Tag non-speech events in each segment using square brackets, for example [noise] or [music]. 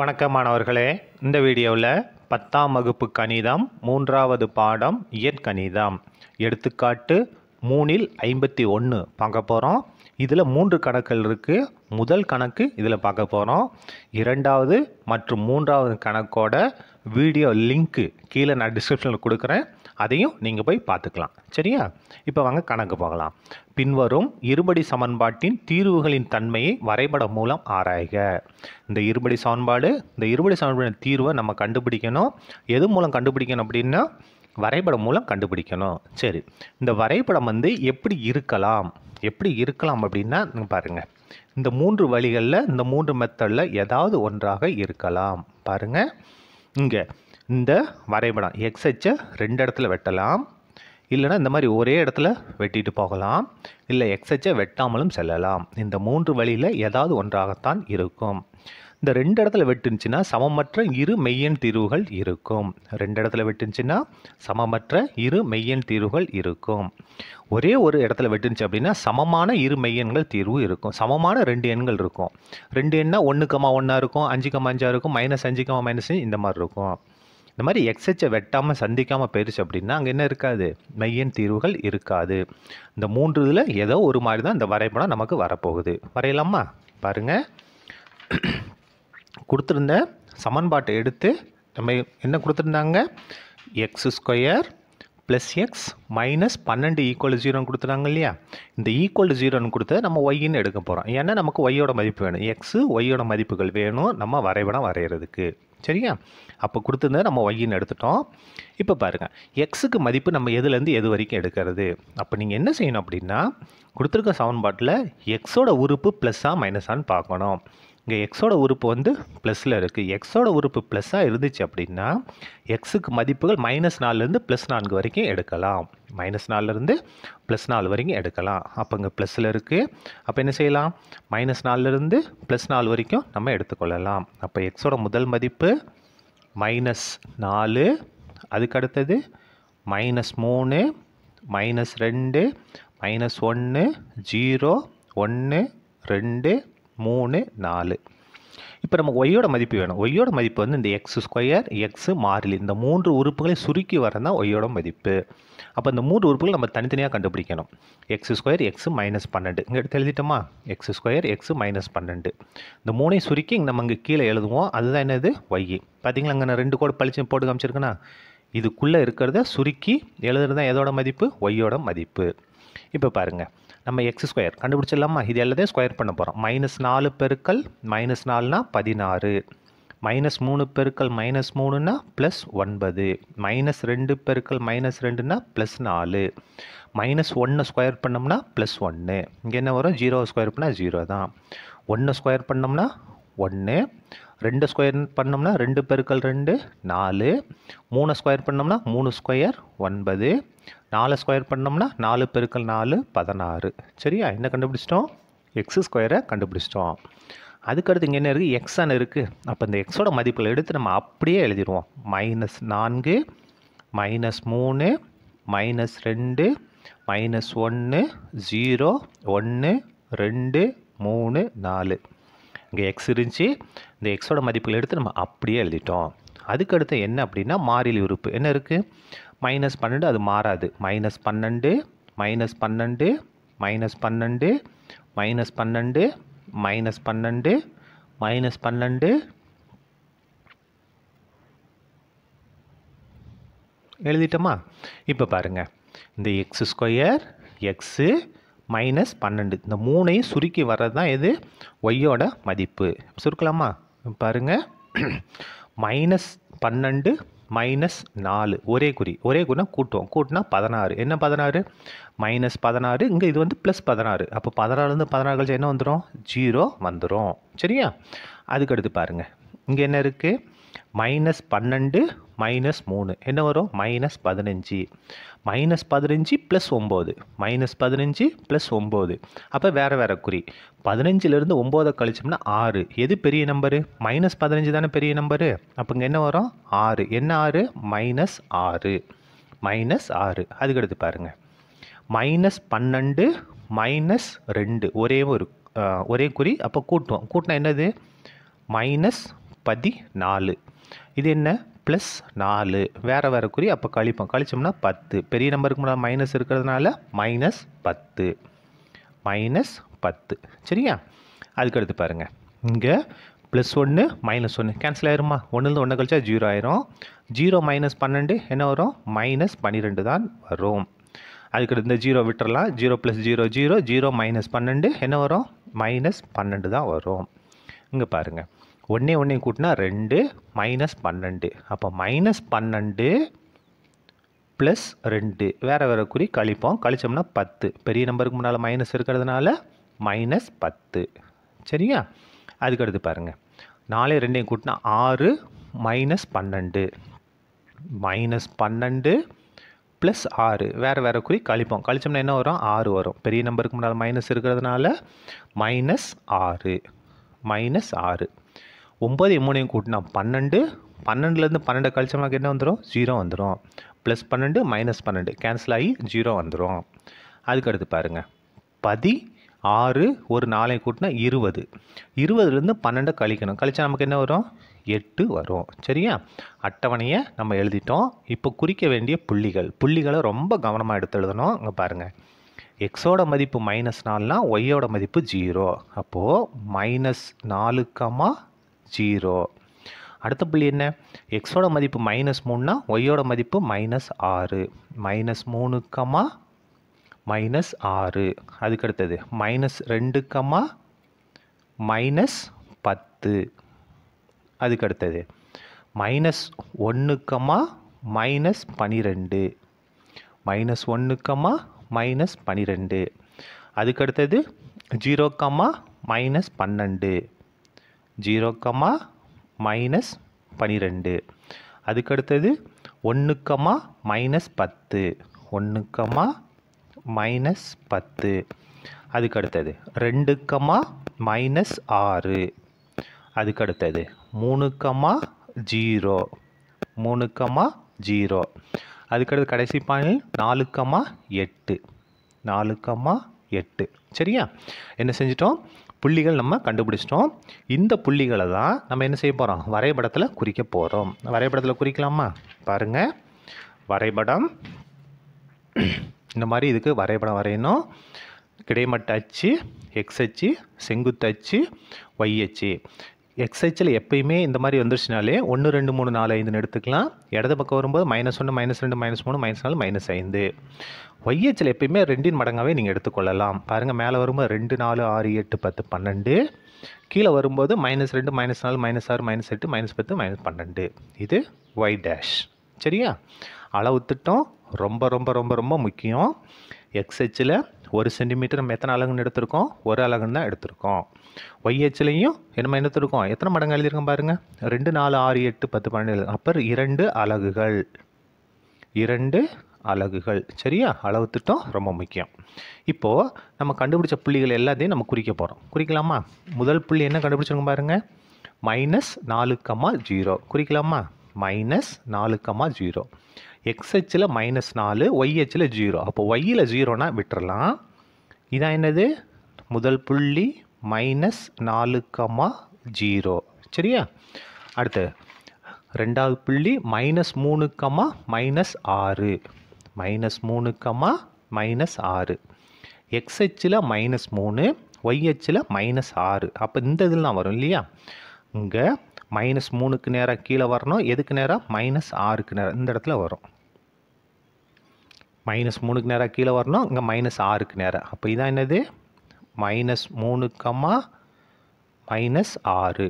வணக்கம் மாணவர்களே இந்த வீடியோவில் பத்தாம் வகுப்பு கணிதம் மூன்றாவது பாடம் இயற்கணிதம் எடுத்துக்காட்டு மூணில் ஐம்பத்தி ஒன்று பார்க்க போகிறோம் இதில் மூன்று கணக்குகள் இருக்குது முதல் கணக்கு இதில் பார்க்க போகிறோம் இரண்டாவது மற்றும் மூன்றாவது கணக்கோட வீடியோ லிங்க்கு கீழே நான் டிஸ்கிரிப்ஷனில் கொடுக்குறேன் அதையும் நீங்கள் போய் பார்த்துக்கலாம் சரியா இப்போ வாங்க கணக்கு போகலாம் பின்வரும் இருபடி சமன்பாட்டின் தீர்வுகளின் தன்மையை வரைபடம் மூலம் ஆராய்க இந்த இருபடி சமன்பாடு இந்த இருபடி சமன்பாடு தீர்வை நம்ம கண்டுபிடிக்கணும் எது மூலம் கண்டுபிடிக்கணும் அப்படின்னா வரைபடம் மூலம் கண்டுபிடிக்கணும் சரி இந்த வரைபடம் வந்து எப்படி இருக்கலாம் எப்படி இருக்கலாம் அப்படின்னா பாருங்கள் இந்த மூன்று வழிகளில் இந்த மூன்று மெத்தடில் ஏதாவது ஒன்றாக இருக்கலாம் பாருங்கள் இங்கே இந்த வரைபடம் எக்ஸ் ரெண்டு இடத்துல வெட்டலாம் இல்லைனா இந்த மாதிரி ஒரே இடத்துல வெட்டிட்டு போகலாம் இல்லை எக்ஸச்சை வெட்டாமலும் செல்லலாம் இந்த மூன்று வழியில் ஏதாவது ஒன்றாகத்தான் இருக்கும் இந்த ரெண்டு இடத்துல வெட்டுனுச்சுன்னா சமமற்ற இரு மெய்யன் தீர்வுகள் இருக்கும் ரெண்டு இடத்துல வெட்டுனுச்சுன்னா சமமற்ற இரு மெய்யன் தீர்வுகள் இருக்கும் ஒரே ஒரு இடத்துல வெட்டுனுச்சு அப்படின்னா சமமான இரு மெய்யன்கள் தீர்வு இருக்கும் சமமான ரெண்டு எண்கள் இருக்கும் ரெண்டு எண்ணால் ஒன்று ஒன்றா இருக்கும் அஞ்சு அஞ்சாக இருக்கும் மைனஸ் அஞ்சு மைனஸ் இந்த மாதிரி இருக்கும் இந்த மாதிரி எக்ஸச்சை வெட்டாமல் சந்திக்காமல் போயிடுச்சு அப்படின்னா அங்கே என்ன இருக்காது மையன் தீர்வுகள் இருக்காது இந்த மூன்று இதில் ஏதோ ஒரு மாதிரி தான் இந்த வரைபடம் நமக்கு வரப்போகுது வரையலாமா பாருங்கள் கொடுத்துருந்த சமன்பாட்டை எடுத்து நம்ம என்ன கொடுத்துருந்தாங்க X square plus X minus பன்னெண்டு ஈக்குவல் ஜீரோன்னு கொடுத்துறாங்க இல்லையா இந்த ஈக்குவல் ஜீரோன்னு கொடுத்து நம்ம ஒய்ன்னு எடுக்க போகிறோம் ஏன்னா நமக்கு ஒய்யோட மதிப்பு வேணும் எக்ஸு ஒய்யோட மதிப்புகள் வேணும் நம்ம வரைபடம் வரைகிறதுக்கு சரியா அப்போ கொடுத்துருந்தது நம்ம ஒய்ன்னு எடுத்துட்டோம் இப்போ பாருங்கள் எக்ஸுக்கு மதிப்பு நம்ம எதுலேருந்து எது வரைக்கும் எடுக்கிறது அப்போ நீங்கள் என்ன செய்யணும் அப்படின்னா கொடுத்துருக்க சமன்பாட்டில் எக்ஸோட உறுப்பு ப்ளஸ்ஸாக மைனஸான்னு பார்க்கணும் இங்கே எக்ஸோட உறுப்பு வந்து ப்ளஸில் இருக்குது எக்ஸோட உறுப்பு ப்ளஸ்ஸாக இருந்துச்சு அப்படின்னா எக்ஸுக்கு மதிப்புகள் மைனஸ் நாலுலேருந்து ப்ளஸ் நான்கு வரைக்கும் எடுக்கலாம் மைனஸ் நாலுலேருந்து ப்ளஸ் நாலு வரைக்கும் எடுக்கலாம் அப்போ இங்கே ப்ளஸில் இருக்குது அப்போ என்ன செய்யலாம் மைனஸ் நாலுலேருந்து ப்ளஸ் நாலு வரைக்கும் நம்ம எடுத்துக்கொள்ளலாம் அப்போ எக்ஸோட முதல் மதிப்பு மைனஸ் நாலு அதுக்கு அடுத்தது மைனஸ் மூணு மைனஸ் ரெண்டு மைனஸ் ஒன்று ஜீரோ ஒன்று ரெண்டு மூணு நாலு இப்போ நமக்கு ஒய்யோட மதிப்பு வேணும் ஒய்யோட மதிப்பு வந்து இந்த எக்ஸ் ஸ்கொயர் எக்ஸு மாறிலி இந்த மூன்று உறுப்புகளை சுருக்கி வரதான் ஒய்யோட மதிப்பு அப்போ இந்த மூன்று உறுப்புகள் நம்ம தனித்தனியாக கண்டுபிடிக்கணும் எக்ஸ் ஸ்கொயர் எக்ஸு மைனஸ் பன்னெண்டு இங்கே எடுத்து எழுதிட்டோமா எக்ஸ் ஸ்கொயர் எக்ஸு மைனஸ் பன்னெண்டு இந்த மூணையும் சுருக்கி இங்கே நம்ம இங்கே கீழே எழுதுவோம் அதுதான் என்னது ஒய் பார்த்தீங்களா அங்கே நான் ரெண்டு கோடு பழிச்சு போட்டு காமிச்சிருக்கேன்னா இதுக்குள்ளே இருக்கிறத சுருக்கி எழுதுறது தான் எதோட மதிப்பு ஒய்யோட மதிப்பு இப்போ பாருங்கள் நம்ம எக்ஸ் ஸ்கொயர் கண்டுபிடிச்சிடலாமா இது எல்லாத்தையும் ஸ்கொயர் பண்ண போகிறோம் மைனஸ் நாலு பெருக்கள் மைனஸ் நாலுனா பதினாறு மைனஸ் மூணு பெருக்கள் மைனஸ் மூணுனா ப்ளஸ் ஒன்பது மைனஸ் ரெண்டு பெருக்கள் மைனஸ் ரெண்டுனா ப்ளஸ் நாலு மைனஸ் ஒன்று ஸ்கொயர் பண்ணோம்னா ப்ளஸ் ஒன்று இங்கே என்ன வரும் ஜீரோ ஸ்கொயர் பண்ணால் ஜீரோ தான் ஒன்று ஸ்கொயர் பண்ணோம்னா ஒன்று ரெண்டு ஸ்கொயர் பண்ணோம்னா ரெண்டு பெருக்கள் ரெண்டு நாலு மூணு ஸ்கொயர் பண்ணோம்னா மூணு ஸ்கொயர் ஒன்பது நாலு ஸ்கொயர் பண்ணோம்னா நாலு பெருக்கல் நாலு பதினாறு சரியா என்ன கண்டுபிடிச்சிட்டோம் எக்ஸ் ஸ்கொயரை கண்டுபிடிச்சிட்டோம் அதுக்கடுத்து இங்கே என்ன இருக்குது எக்ஸான் இருக்குது அப்போ இந்த எக்ஸோட மதிப்புகள் எடுத்து நம்ம அப்படியே எழுதிடுவோம் மைனஸ் நான்கு மைனஸ் மூணு மைனஸ் ரெண்டு மைனஸ் ஒன்று ஜீரோ ஒன்று ரெண்டு மூணு நாலு இங்கே எக்ஸ் இருந்துச்சு இந்த எக்ஸோட மதிப்புகள் எடுத்து நம்ம அப்படியே எழுதிட்டோம் அதுக்கடுத்து என்ன அப்படின்னா மாறிலி உறுப்பு என்ன இருக்குது மைனஸ் பன்னெண்டு அது மாறாது மைனஸ் பன்னெண்டு மைனஸ் பன்னெண்டு மைனஸ் பன்னெண்டு மைனஸ் பன்னெண்டு மைனஸ் பன்னெண்டு மைனஸ் பன்னெண்டு எழுதிட்டோமா இப்போ பாருங்கள் இந்த எக்ஸ் ஸ்கொயர் எக்ஸு மைனஸ் பன்னெண்டு இந்த மூணையும் சுருக்கி வர்றது தான் எது ஒய்யோட மதிப்பு சுருக்கலாமா பாருங்கள் மைனஸ் [clears throat] பன்னெண்டு மைனஸ் நாலு ஒரே குறி ஒரே குறினா கூட்டுவோம் கூட்டினா பதினாறு என்ன பதினாறு மைனஸ் பதினாறு இங்கே இது வந்து ப்ளஸ் பதினாறு அப்போ பதினாறுலேருந்து பதினாறு கழிச்சு என்ன வந்துடும் ஜீரோ வந்துடும் சரியா அதுக்கடுத்து பாருங்கள் இங்கே என்ன இருக்குது மைனஸ் பன்னெண்டு மைனஸ் மூணு என்ன வரும் மைனஸ் பதினஞ்சு மைனஸ் பதினஞ்சு ப்ளஸ் ஒம்பது மைனஸ் பதினஞ்சு ப்ளஸ் ஒம்பது அப்போ வேறு வேறு குறி பதினஞ்சிலேருந்து ஒம்போதை கழிச்சோம்னா ஆறு எது பெரிய நம்பரு மைனஸ் பதினஞ்சு தானே பெரிய நம்பரு அப்போங்க என்ன வரும் ஆறு என்ன ஆறு மைனஸ் ஆறு மைனஸ் ஆறு அதுக்கடுத்து பாருங்கள் மைனஸ் பன்னெண்டு மைனஸ் ரெண்டு ஒரே ஒரு ஒரே குறி அப்போ கூட்டுவோம் கூட்டினா என்னது மைனஸ் பதினாலு இது என்ன ப்ளஸ் நாலு வேறு வேறு குறி அப்போ கழிப்போம் கழிச்சோம்னா பத்து பெரிய நம்பருக்கு முன்னாடி மைனஸ் இருக்கிறதுனால மைனஸ் பத்து மைனஸ் பத்து சரியா அதுக்கடுத்து பாருங்கள் இங்கே ப்ளஸ் ஒன்று மைனஸ் ஒன்று கேன்சல் ஆயிருமா ஒன்றுலேருந்து ஒன்று கழிச்சா ஜீரோ ஆயிரும் ஜீரோ மைனஸ் பன்னெண்டு என்ன வரும் மைனஸ் பன்னிரெண்டு தான் வரும் அதுக்கடுத்து இந்த ஜீரோ விட்டுறலாம் zero plus zero zero zero minus பன்னெண்டு என்ன வரும் மைனஸ் பன்னெண்டு தான் வரும் இங்கே பாருங்கள் ஒன்றே ஒன்றே கூட்டினா ரெண்டு மைனஸ் பன்னெண்டு அப்போ மைனஸ் பன்னெண்டு ப்ளஸ் ரெண்டு வேறு வேறு குறி கழிப்போம் கழித்தோம்னா பத்து பெரிய நம்பருக்கு முன்னால் மைனஸ் இருக்கிறதுனால மைனஸ் பத்து சரியா அதுக்கடுத்து பாருங்கள் நாலே ரெண்டையும் கூட்டினா ஆறு மைனஸ் பன்னெண்டு மைனஸ் பன்னெண்டு ப்ளஸ் ஆறு வேறு வேறு குறி கழிப்போம் கழிச்சோம்னா என்ன வரும் ஆறு வரும் பெரிய நம்பருக்கு முன்னால் மைனஸ் இருக்கிறதுனால மைனஸ் ஆறு மைனஸ் ஆறு ஒம்பது மூணையும் கூட்டினா பன்னெண்டு பன்னெண்டுலேருந்து பன்னெண்டு கழிச்சோம்னா என்ன வந்துடும் ஜீரோ வந்துடும் ப்ளஸ் பன்னெண்டு மைனஸ் பன்னெண்டு கேன்சல் ஆகி ஜீரோ வந்துடும் அதுக்கடுத்து பாருங்கள் பதி ஆறு ஒரு நாளை கூட்டினா இருபது இருபதுலேருந்து பன்னெண்டு கழிக்கணும் கழித்தா நமக்கு என்ன வரும் எட்டு வரும் சரியா அட்டவணையை நம்ம எழுதிட்டோம் இப்போ குறிக்க வேண்டிய புள்ளிகள் புள்ளிகளை ரொம்ப கவனமாக எடுத்து எழுதணும் அங்கே பாருங்கள் எக்ஸோட மதிப்பு மைனஸ் நாலுனால் ஒய்யோட மதிப்பு ஜீரோ அப்போது மைனஸ் நாலுக்கமாக ஜீரோ அடுத்த புள்ளி என்ன எக்ஸோட மதிப்பு மைனஸ் மூணுனா ஒய்யோட மதிப்பு மைனஸ் ஆறு மைனஸ் மூணுக்கமா மைனஸ் ஆறு அதுக்கடுத்தது மைனஸ் ரெண்டுக்கமா மைனஸ் பத்து அதுக்கடுத்தது மைனஸ் ஒன்றுக்கமா மைனஸ் பனிரெண்டு மைனஸ் ஒன்றுக்கமா மைனஸ் பனிரெண்டு அதுக்கடுத்தது கமா மைனஸ் பன்னெண்டு ஜீரோ கம்மா மைனஸ் பனிரெண்டு அதுக்கடுத்தது ஒன்றுக்கமா மைனஸ் பத்து ஒன்றுக்கம்மா மைனஸ் பத்து அதுக்கடுத்தது ரெண்டுக்கமா மைனஸ் ஆறு அதுக்கடுத்தது மூணுக்கமா ஜீரோ மூணுக்கமா ஜீரோ அதுக்கடுத்து கடைசி பாயிண்ட் நாலுக்கமா எட்டு நாலுக்கமா எட்டு சரியா என்ன செஞ்சிட்டோம் புள்ளிகள் நம்ம கண்டுபிடிச்சிட்டோம் இந்த புள்ளிகளை தான் நம்ம என்ன செய்ய போகிறோம் வரைபடத்தில் குறிக்க போகிறோம் வரைபடத்தில் குறிக்கலாமா பாருங்கள் வரைபடம் இந்த மாதிரி இதுக்கு வரைபடம் வரையணும் கிடைமட்ட அச்சு எக்ஸ் அச்சு செங்குத்து அச்சு ஒய் அச்சு எக்ஸ்ஹெச்சில் எப்பயுமே இந்த மாதிரி வந்துருச்சுனாலே ஒன்று ரெண்டு மூணு நாலு ஐந்துன்னு எடுத்துக்கலாம் இடது பக்கம் வரும்போது மைனஸ் ஒன்று மைனஸ் ரெண்டு மைனஸ் மூணு மைனஸ் நாலு மைனஸ் ஐந்து ஒய்ஹெச்சில் எப்பயுமே ரெண்டின் மடங்காகவே நீங்கள் எடுத்துக்கொள்ளலாம் பாருங்கள் மேலே வரும்போது ரெண்டு நாலு ஆறு எட்டு பத்து பன்னெண்டு கீழே வரும்போது மைனஸ் ரெண்டு மைனஸ் நாலு மைனஸ் ஆறு மைனஸ் எட்டு மைனஸ் பத்து மைனஸ் பன்னெண்டு இது ஒய் டேஷ் சரியா அளவு திட்டம் ரொம்ப ரொம்ப ரொம்ப ரொம்ப முக்கியம் எக்ஸ்ஹெச்சில் ஒரு சென்டிமீட்டர் நம்ம எத்தனை அலகுன்னு எடுத்திருக்கோம் ஒரு அலகுன்னு தான் எடுத்திருக்கோம் ஒய் என்ன நம்ம இருக்கும் எத்தனை மடங்கு எழுதிருக்கோம் பாருங்கள் ரெண்டு நாலு ஆறு எட்டு பத்து பன்னெண்டு அப்புறம் இரண்டு அலகுகள் இரண்டு அலகுகள் சரியா அளவு திட்டம் ரொம்ப முக்கியம் இப்போது நம்ம கண்டுபிடிச்ச புள்ளிகள் எல்லாத்தையும் நம்ம குறிக்க போகிறோம் குறிக்கலாமா முதல் புள்ளி என்ன கண்டுபிடிச்சிருக்கோம் பாருங்கள் மைனஸ் நாலு கம்மா ஜீரோ குறிக்கலாமா மைனஸ் நாலு கம்மா ஜீரோ எக்ஸ்ஹெச்சில் மைனஸ் நாலு ஒய்ஹெச்சில் ஜீரோ அப்போ ஒய்யில் ஜீரோனா விட்டுறலாம் இதான் என்னது முதல் புள்ளி மைனஸ் நாலு கமா ஜீரோ சரியா அடுத்து ரெண்டாவது புள்ளி மைனஸ் மூணு கமா மைனஸ் ஆறு மைனஸ் மூணு கமா மைனஸ் ஆறு எக்ஸ் ஹெச்சில் மைனஸ் மூணு ஒய் மைனஸ் ஆறு அப்போ இந்த இதெல்லாம் வரும் இல்லையா இங்கே மைனஸ் மூணுக்கு நேராக கீழே வரணும் எதுக்கு நேராக மைனஸ் ஆறுக்கு நேரம் இந்த இடத்துல வரும் மைனஸ் மூணுக்கு நேராக கீழே வரணும் இங்கே மைனஸ் ஆறுக்கு நேரம் அப்போ இதான் என்னது மைனஸ் மூணு கம்மா மைனஸ் ஆறு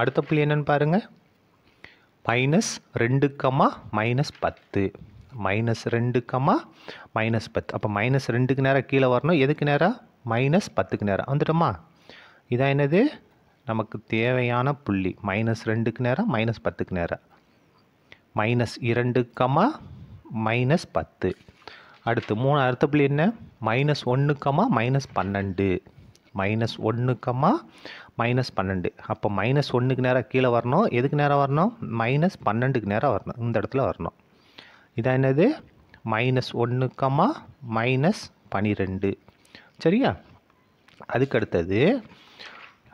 அடுத்த புள்ளி என்னென்னு பாருங்கள் மைனஸ் ரெண்டு கம்மா மைனஸ் பத்து மைனஸ் ரெண்டு கம்மா மைனஸ் பத்து அப்போ மைனஸ் ரெண்டுக்கு நேரம் கீழே வரணும் எதுக்கு நேரம் மைனஸ் பத்துக்கு நேரம் வந்துட்டோமா இதான் என்னது நமக்கு தேவையான புள்ளி மைனஸ் ரெண்டுக்கு நேரம் மைனஸ் பத்துக்கு நேரம் மைனஸ் இரண்டு கம்மா மைனஸ் பத்து அடுத்து மூணு அடுத்த பிள்ளை என்ன மைனஸ் ஒன்றுக்கமா மைனஸ் பன்னெண்டு மைனஸ் ஒன்றுக்கமா மைனஸ் பன்னெண்டு அப்போ மைனஸ் ஒன்றுக்கு நேராக கீழே வரணும் எதுக்கு நேராக வரணும் மைனஸ் பன்னெண்டுக்கு நேராக வரணும் இந்த இடத்துல வரணும் இதான் என்னது மைனஸ் ஒன்றுக்கமா மைனஸ் பனிரெண்டு சரியா அதுக்கு அடுத்தது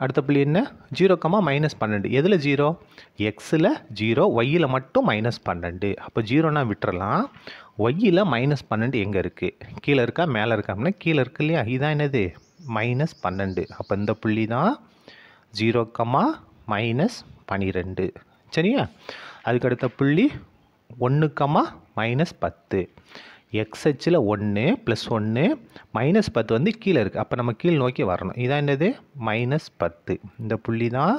அடுத்த புள்ளி என்ன ஜீரோ கம்மா மைனஸ் பன்னெண்டு எதில் ஜீரோ எக்ஸில் ஜீரோ ஒய்யில் மட்டும் மைனஸ் பன்னெண்டு அப்போ ஜீரோனா விட்டுறலாம் ஒய்யில் மைனஸ் பன்னெண்டு எங்கே இருக்குது கீழே இருக்கா மேலே இருக்கா அப்படின்னா கீழே இருக்கு இல்லையா இதான் என்னது மைனஸ் பன்னெண்டு அப்போ இந்த புள்ளி தான் ஜீரோ கம்மா மைனஸ் பன்னிரெண்டு சரியா அதுக்கடுத்த புள்ளி ஒன்று கம்மா மைனஸ் பத்து x அச்சில் ஒன்று ப்ளஸ் ஒன்று மைனஸ் பத்து வந்து கீழே இருக்குது அப்போ நம்ம கீழ் நோக்கி வரணும் இதான் என்னது மைனஸ் பத்து இந்த புள்ளி தான்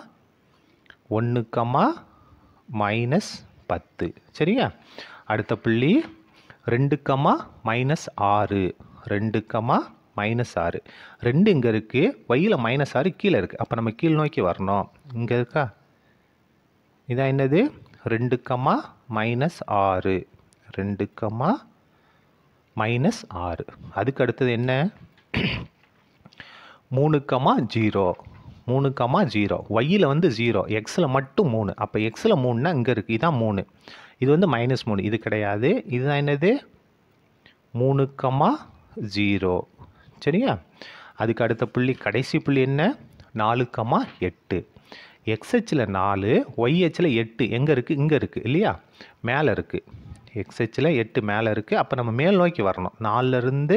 ஒன்றுக்கமா மைனஸ் பத்து சரியா அடுத்த புள்ளி ரெண்டுக்கமா மைனஸ் ஆறு ரெண்டுக்கமா மைனஸ் ஆறு ரெண்டு இங்கே இருக்குது ஒய்யில் மைனஸ் ஆறு கீழே இருக்குது அப்போ நம்ம கீழ் நோக்கி வரணும் இங்கே இருக்கா இதான் என்னது ரெண்டுக்கமா மைனஸ் ஆறு ரெண்டுக்கமா மைனஸ் ஆறு அதுக்கு அடுத்தது என்ன மூணு கமா ஜீரோ மூணு கமா ஜீரோ ஒய்யில் வந்து ஜீரோ எக்ஸில் மட்டும் மூணு அப்போ எக்ஸில் மூணுனா இங்கே இருக்குது இதான் மூணு இது வந்து மைனஸ் மூணு இது கிடையாது இதுதான் என்னது மூணு கமா ஜீரோ சரியா அதுக்கு அடுத்த புள்ளி கடைசி புள்ளி என்ன நாலு கமா எட்டு எக்ஸ்ஹெச்சில் நாலு ஒய்ஹெச்சில் எட்டு எங்கே இருக்குது இங்கே இருக்குது இல்லையா மேலே இருக்குது எக்ஸ் எட்டு மேலே இருக்குது அப்போ நம்ம மேல் நோக்கி வரணும் நாலுலேருந்து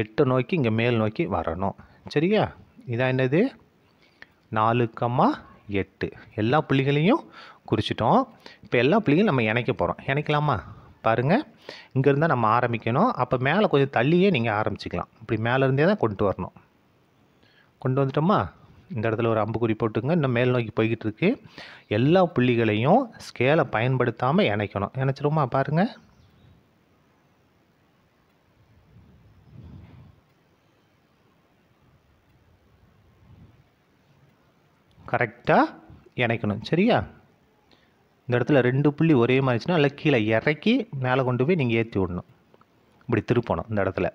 எட்டு நோக்கி இங்கே மேல் நோக்கி வரணும் சரியா இதான் என்னது நாலு கம்மா எட்டு எல்லா புள்ளிகளையும் குறிச்சிட்டோம் இப்போ எல்லா புள்ளிகளும் நம்ம இணைக்க போகிறோம் இணைக்கலாமா பாருங்கள் இங்கேருந்தால் நம்ம ஆரம்பிக்கணும் அப்போ மேலே கொஞ்சம் தள்ளியே நீங்கள் ஆரம்பிச்சிக்கலாம் இப்படி மேலேருந்தே தான் கொண்டு வரணும் கொண்டு வந்துட்டோமா இந்த இடத்துல ஒரு அம்புக்குறி போட்டுங்க இன்னும் மேல் நோக்கி போய்கிட்டு இருக்கு எல்லா புள்ளிகளையும் ஸ்கேலை பயன்படுத்தாமல் இணைக்கணும் இணைச்சிருமா பாருங்கள் கரெக்டாக இணைக்கணும் சரியா இந்த இடத்துல ரெண்டு புள்ளி ஒரே மாதிரிச்சுன்னா இல்லை கீழே இறக்கி மேலே கொண்டு போய் நீங்கள் ஏற்றி விடணும் இப்படி திருப்பணும் இந்த இடத்துல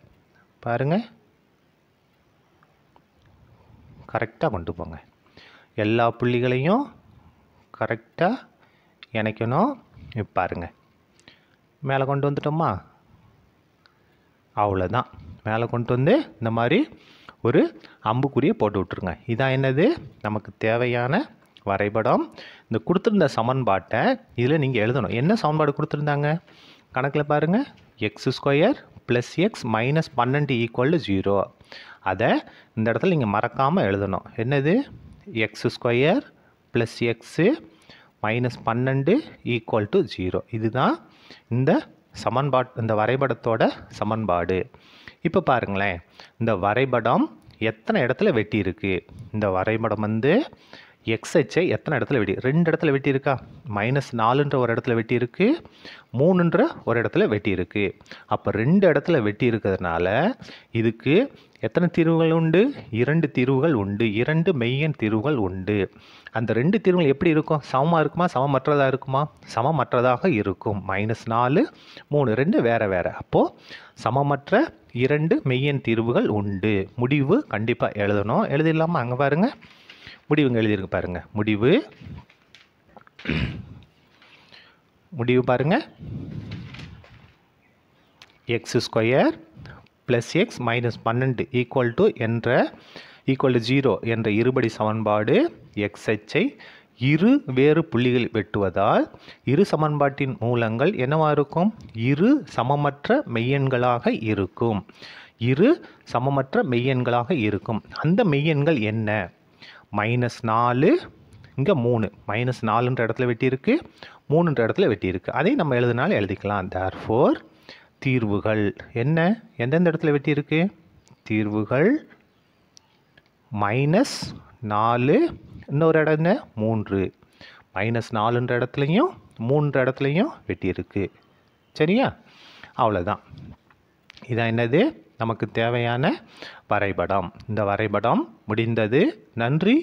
பாருங்கள் கரெக்டாக கொண்டு போங்க எல்லா புள்ளிகளையும் கரெக்டாக இணைக்கணும் பாருங்க மேலே கொண்டு வந்துட்டோமா அவ்வளோதான் மேலே கொண்டு வந்து இந்த மாதிரி ஒரு அம்புக்குறியை போட்டு விட்ருங்க இதான் என்னது நமக்கு தேவையான வரைபடம் இந்த கொடுத்துருந்த சமன்பாட்டை இதில் நீங்கள் எழுதணும் என்ன சமன்பாடு கொடுத்துருந்தாங்க கணக்கில் பாருங்கள் X square plus X minus பன்னெண்டு ஈக்குவல் ஜீரோ அதை இந்த இடத்துல நீங்கள் மறக்காமல் எழுதணும் என்னது X square plus X minus பன்னெண்டு ஈக்குவல் டு ஜீரோ இதுதான் இந்த சமன்பாட் இந்த வரைபடத்தோட சமன்பாடு இப்போ பாருங்களேன் இந்த வரைபடம் எத்தனை இடத்துல வெட்டியிருக்கு இந்த வரைபடம் வந்து எக்ஸ் ஹெச்சை எத்தனை இடத்துல வெட்டி ரெண்டு இடத்துல வெட்டி இருக்கா மைனஸ் நாலுன்ற ஒரு இடத்துல வெட்டி இருக்குது மூணுன்ற ஒரு இடத்துல வெட்டி இருக்குது அப்போ ரெண்டு இடத்துல வெட்டி இருக்கிறதுனால இதுக்கு எத்தனை தீர்வுகள் உண்டு இரண்டு தீர்வுகள் உண்டு இரண்டு மெய்யன் தீர்வுகள் உண்டு அந்த ரெண்டு தீர்வுகள் எப்படி இருக்கும் சமமாக இருக்குமா சமமற்றதாக இருக்குமா சமமற்றதாக இருக்கும் மைனஸ் நாலு மூணு ரெண்டு வேறு வேறு அப்போது சமமற்ற இரண்டு மெய்யன் தீர்வுகள் உண்டு முடிவு கண்டிப்பாக எழுதணும் எழுதிடலாமா அங்கே பாருங்கள் முடிவுங்க எழுதியிருக்கு பாருங்கள் முடிவு முடிவு பாருங்கள் X square plus X minus பன்னெண்டு ஈக்குவல் டு என்ற ஈக்குவல் டு ஜீரோ என்ற இருபடி சமன்பாடு எக்ஸ்ஹெச்சை இரு வேறு புள்ளிகள் வெட்டுவதால் இரு சமன்பாட்டின் மூலங்கள் என்னவா இருக்கும் இரு சமமற்ற மெய்யெண்களாக இருக்கும் இரு சமமற்ற மெய்யெண்களாக இருக்கும் அந்த மெய்யெண்கள் என்ன மைனஸ் நாலு இங்கே மூணு மைனஸ் நாலுன்ற இடத்துல வெட்டியிருக்கு மூணுன்ற இடத்துல வெட்டியிருக்கு அதையும் நம்ம எழுதுனாலும் எழுதிக்கலாம் தேர் ஃபோர் தீர்வுகள் என்ன எந்தெந்த இடத்துல வெட்டியிருக்கு தீர்வுகள் மைனஸ் நாலு இன்னொரு இடம் என்ன மூன்று மைனஸ் நாலுன்ற இடத்துலையும் மூன்ற இடத்துலையும் வெட்டியிருக்கு சரியா அவ்வளோதான் இதான் என்னது நமக்கு தேவையான வரைபடம் இந்த வரைபடம் முடிந்தது நன்றி